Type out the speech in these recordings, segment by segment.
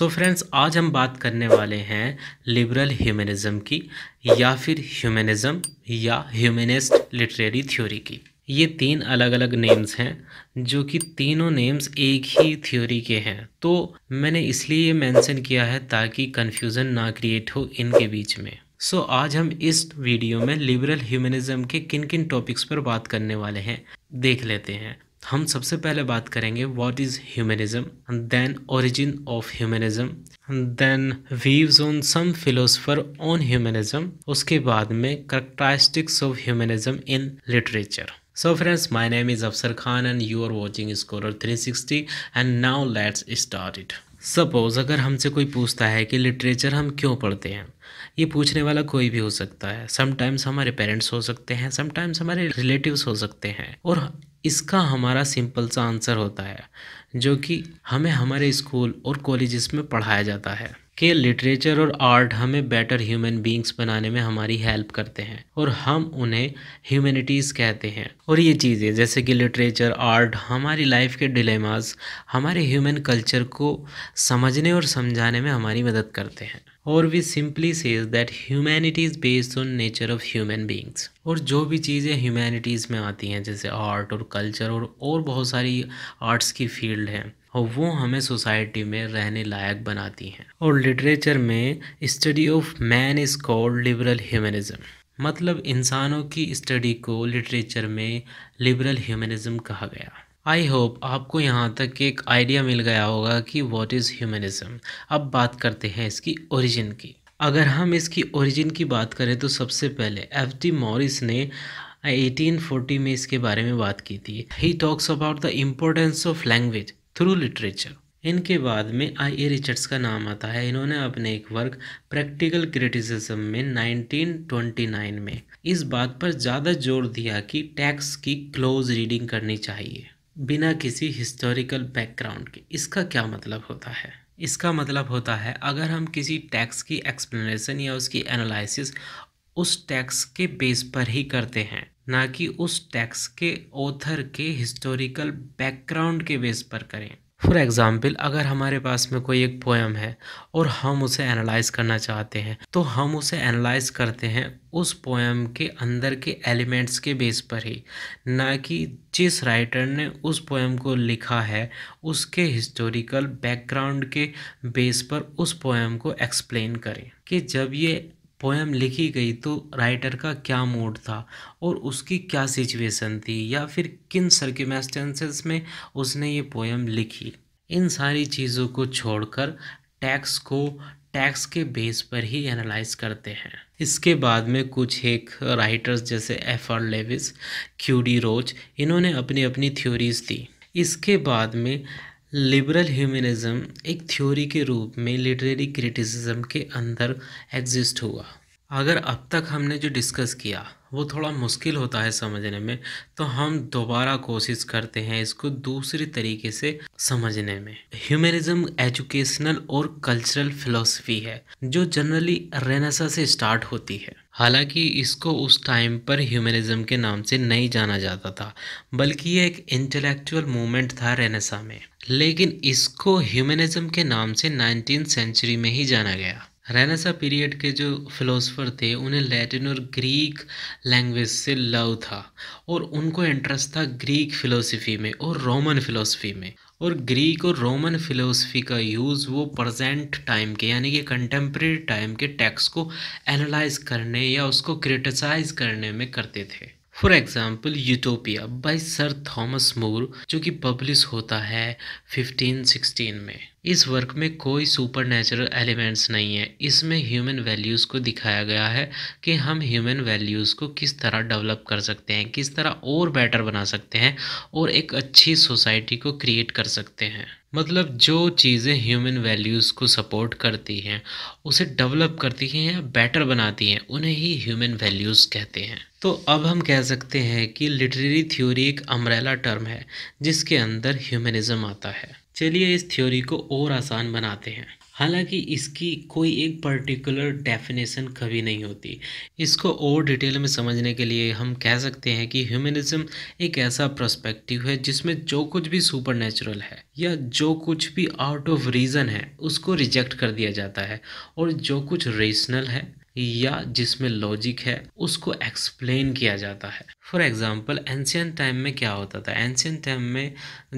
सो so friends आज हम बात करने वाले हैं लिबरल ह्यूमनिज़म की या फिर ह्यूमनिज़म या ह्यूमनिस्ट लिटरेरी थ्योरी की ये तीन अलग अलग नेम्स हैं जो कि तीनों नेम्स एक ही थ्योरी के हैं तो मैंने इसलिए ये मेंशन किया है ताकि कन्फ्यूज़न ना क्रिएट हो इनके बीच में सो so, आज हम इस वीडियो में लिबरल ह्यूमनिज़म के किन किन टॉपिक्स पर बात करने वाले हैं देख लेते हैं हम सबसे पहले बात करेंगे what is humanism then origin of humanism then views on some philosopher on humanism उसके बाद में characteristics of humanism in literature so friends my name is Afsar Khan and you are watching Scholar 360 and now let's start it suppose अगर हमसे कोई पूछता है कि literature हम क्यों पढ़ते हैं ये पूछने वाला कोई भी हो सकता है समटाइम्स हमारे पेरेंट्स हो सकते हैं समटाइम्स हमारे रिलेटिव्स हो सकते हैं और इसका हमारा सिंपल सा आंसर होता है जो कि हमें हमारे स्कूल और कॉलेजेस में पढ़ाया जाता है कि लिटरेचर और आर्ट हमें बेटर ह्यूमन बींग्स बनाने में हमारी हेल्प करते हैं और हम उन्हें ह्यूमनिटीज़ कहते हैं और ये चीज़ें जैसे कि लिटरेचर आर्ट हमारी लाइफ के डिलेमास हमारे ह्यूमन कल्चर को समझने और समझाने में हमारी मदद करते हैं और we simply says that humanities based on nature of human beings और जो भी चीज़ें ह्यूमैनिटीज़ में आती हैं जैसे आर्ट और कल्चर और और बहुत सारी आर्ट्स की फील्ड हैं और वो हमें सोसाइटी में रहने लायक बनाती हैं और लिटरेचर में study of man is called liberal humanism मतलब इंसानों की स्टडी को लिटरेचर में लिबरल ह्यूमनिज्म कहा गया आई होप आपको यहाँ तक एक आइडिया मिल गया होगा कि वॉट इज़ ह्यूमनिज़म अब बात करते हैं इसकी ओरिजिन की अगर हम इसकी ओरिजिन की बात करें तो सबसे पहले एफ डी मॉरिस ने 1840 में इसके बारे में बात की थी he talks about the importance of language through literature इनके बाद में आई ए रिचर्ड्स का नाम आता है इन्होंने अपने एक वर्क प्रैक्टिकल क्रिटिसिज्म में 1929 में इस बात पर ज़्यादा जोर दिया कि टैक्स की क्लोज रीडिंग करनी चाहिए बिना किसी हिस्टोरिकल बैकग्राउंड के इसका क्या मतलब होता है इसका मतलब होता है अगर हम किसी टैक्स की एक्सप्लेनेशन या उसकी एनालिसिस उस टैक्स के बेस पर ही करते हैं ना कि उस टैक्स के ऑथर के हिस्टोरिकल बैकग्राउंड के बेस पर करें फॉर एग्ज़ाम्पल अगर हमारे पास में कोई एक पोएम है और हम उसे एनालाइज करना चाहते हैं तो हम उसे एनालाइज करते हैं उस पोएम के अंदर के एलिमेंट्स के बेस पर ही ना कि जिस राइटर ने उस पोएम को लिखा है उसके हिस्टोरिकल बैकग्राउंड के बेस पर उस पोएम को एक्सप्लेन करें कि जब ये पोएम लिखी गई तो राइटर का क्या मूड था और उसकी क्या सिचुएशन थी या फिर किन सर्कमस्टेंसेस में उसने ये पोएम लिखी इन सारी चीज़ों को छोड़कर टैक्स को टैक्स के बेस पर ही एनालाइज करते हैं इसके बाद में कुछ एक राइटर्स जैसे एफ आर लेविस क्यूडी रोच इन्होंने अपनी अपनी थ्योरीज दी इसके बाद में लिबरल ह्यूमनिज्म एक थ्योरी के रूप में लिटरेरी क्रिटिसिज्म के अंदर एग्जिस्ट हुआ अगर अब तक हमने जो डिस्कस किया वो थोड़ा मुश्किल होता है समझने में तो हम दोबारा कोशिश करते हैं इसको दूसरे तरीके से समझने में ह्यूमनिज्म एजुकेशनल और कल्चरल फिलोसफी है जो जनरली रेनेसा से स्टार्ट होती है हालांकि इसको उस टाइम पर ह्यूमनिज्म के नाम से नहीं जाना जाता था बल्कि ये एक इंटेलेक्चुअल मूवमेंट था रेनेसा में लेकिन इसको ह्यूमनिज्म के नाम से नाइनटीन सेंचुरी में ही जाना गया रेनेसा पीरियड के जो फिलोसोफर थे उन्हें लैटिन और ग्रीक लैंग्वेज से लव था और उनको इंटरेस्ट था ग्रीक फ़िलोसफी में और रोमन फ़िलोसफी में और ग्रीक और रोमन फिलोसफी का यूज़ वो प्रजेंट टाइम के यानी कि कंटेम्प्रेरी टाइम के टैक्स को एनालाइज करने या उसको क्रिटिसाइज करने में करते थे for example Utopia by sir Thomas More जो कि पब्लिश होता है 1516 में इस वर्क में कोई सुपर नेचुरल एलिमेंट्स नहीं है इसमें ह्यूमन वैल्यूज़ को दिखाया गया है कि हम ह्यूमन वैल्यूज़ को किस तरह डेवलप कर सकते हैं किस तरह और बेटर बना सकते हैं और एक अच्छी सोसाइटी को क्रिएट कर सकते हैं मतलब जो चीज़ें ह्यूमन वैल्यूज़ को सपोर्ट करती हैं उसे डेवलप करती हैं या बेटर बनाती हैं उन्हें ही ह्यूमन वैल्यूज़ कहते हैं तो अब हम कह सकते हैं कि लिटरेरी थ्योरी एक अम्ब्रेला टर्म है जिसके अंदर ह्यूमनिज़म आता है चलिए इस थ्योरी को और आसान बनाते हैं हालांकि इसकी कोई एक पर्टिकुलर डेफिनेशन कभी नहीं होती इसको और डिटेल में समझने के लिए हम कह सकते हैं कि ह्यूमनिज्म एक ऐसा प्रस्पेक्टिव है जिसमें जो कुछ भी सुपर नेचुरल है या जो कुछ भी आउट ऑफ रीज़न है उसको रिजेक्ट कर दिया जाता है और जो कुछ रेशनल है या जिसमें लॉजिक है उसको एक्सप्लेन किया जाता है फॉर एग्ज़ाम्पल एंशियन टाइम में क्या होता था एंशियन टाइम में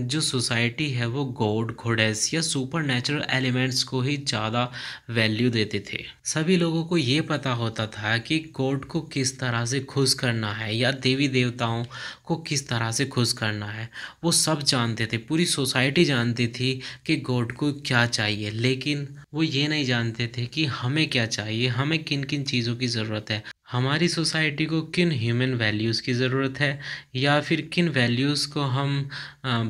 जो सोसाइटी है वो गॉड घोडेस या सुपर नेचुरल एलिमेंट्स को ही ज़्यादा वैल्यू देते थे सभी लोगों को ये पता होता था कि गॉड को किस तरह से खुश करना है या देवी देवताओं को किस तरह से खुश करना है वो सब जानते थे पूरी सोसाइटी जानती थी कि गॉड को क्या चाहिए लेकिन वो ये नहीं जानते थे कि हमें क्या चाहिए हमें किन किन चीज़ों की ज़रूरत है हमारी सोसाइटी को किन ह्यूमन वैल्यूज़ की ज़रूरत है या फिर किन वैल्यूज़ को हम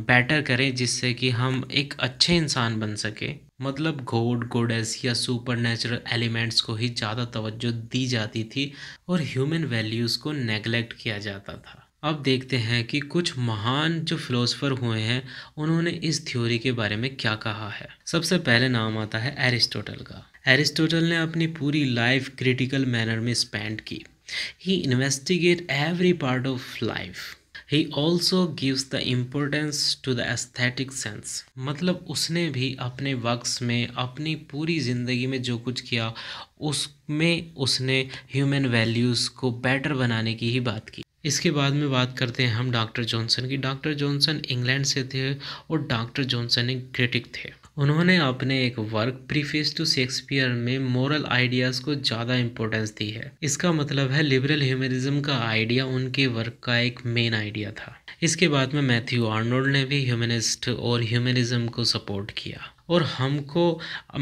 बेटर करें जिससे कि हम एक अच्छे इंसान बन सके मतलब गोड गोडेस या सुपर नेचुरल एलिमेंट्स को ही ज़्यादा तवज्जो दी जाती थी और ह्यूमन वैल्यूज़ को नेगलेक्ट किया जाता था अब देखते हैं कि कुछ महान जो फिलोसफर हुए हैं उन्होंने इस थ्योरी के बारे में क्या कहा है सबसे पहले नाम आता है एरिस्टोटल का एरिस्टोटल ने अपनी पूरी लाइफ क्रिटिकल मैनर में स्पेंड की he investigate every part of life he also gives the importance to the aesthetic sense मतलब उसने भी अपने वक्स में अपनी पूरी ज़िंदगी में जो कुछ किया उसमें उसने ह्यूमन वैल्यूज़ को बेटर बनाने की ही बात की इसके बाद में बात करते हैं हम डॉक्टर जॉनसन की डॉक्टर जॉनसन इंग्लैंड से थे और डॉक्टर जॉनसन एक क्रिटिक थे उन्होंने अपने एक वर्क प्रीफेस टू शेक्सपियर में मॉरल आइडियाज़ को ज़्यादा इम्पोर्टेंस दी है इसका मतलब है लिबरल ह्यूमनिज्म का आइडिया उनके वर्क का एक मेन आइडिया था इसके बाद में मैथ्यू आर्नोल्ड ने भी ह्यूमनिस्ट और ह्यूमनिज्म को सपोर्ट किया और हमको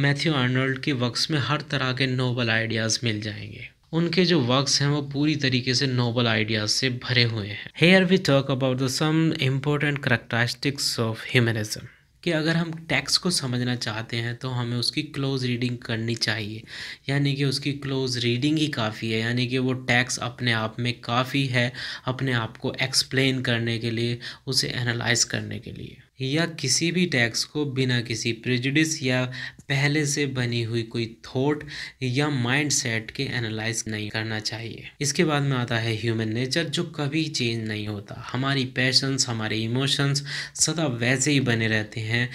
मैथ्यू आर्नोल्ड के वर्क्स में हर तरह के नोबल आइडियाज़ मिल जाएंगे उनके जो वर्क्स हैं वो पूरी तरीके से नोबल आइडियाज से भरे हुए हैं here we talk about the some important characteristics of humanism कि अगर हम टैक्स को समझना चाहते हैं तो हमें उसकी क्लोज़ रीडिंग करनी चाहिए यानी कि उसकी क्लोज़ रीडिंग ही काफ़ी है यानी कि वो टैक्स अपने आप में काफ़ी है अपने आप को एक्सप्लेन करने के लिए उसे एनालाइज करने के लिए या किसी भी टैक्स को बिना किसी प्रिजुडिस या पहले से बनी हुई कोई थॉट या माइंड सेट के एनालाइज नहीं करना चाहिए इसके बाद में आता है ह्यूमन नेचर जो कभी चेंज नहीं होता हमारी पैशंस हमारे इमोशंस सदा वैसे ही बने रहते हैं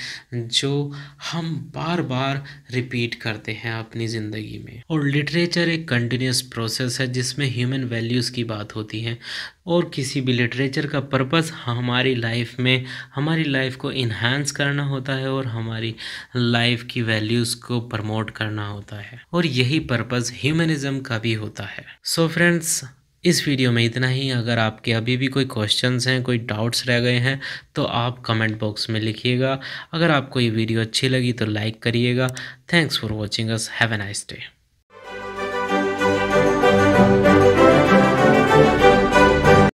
जो हम बार बार रिपीट करते हैं अपनी ज़िंदगी में और लिटरेचर एक कंटिन्यूस प्रोसेस है जिसमें ह्यूमन वैल्यूज़ की बात होती है और किसी भी लिटरेचर का पर्पस हमारी लाइफ में हमारी लाइफ को इन्हांस करना होता है और हमारी लाइफ की वैल्यू वैल्यूज को प्रमोट करना होता है और यही पर्पज़ ह्यूमनिज्म का भी होता है सो so फ्रेंड्स इस वीडियो में इतना ही अगर आपके अभी भी कोई क्वेश्चंस हैं कोई डाउट्स रह गए हैं तो आप कमेंट बॉक्स में लिखिएगा अगर आपको ये वीडियो अच्छी लगी तो लाइक करिएगा thanks for watching us have a nice day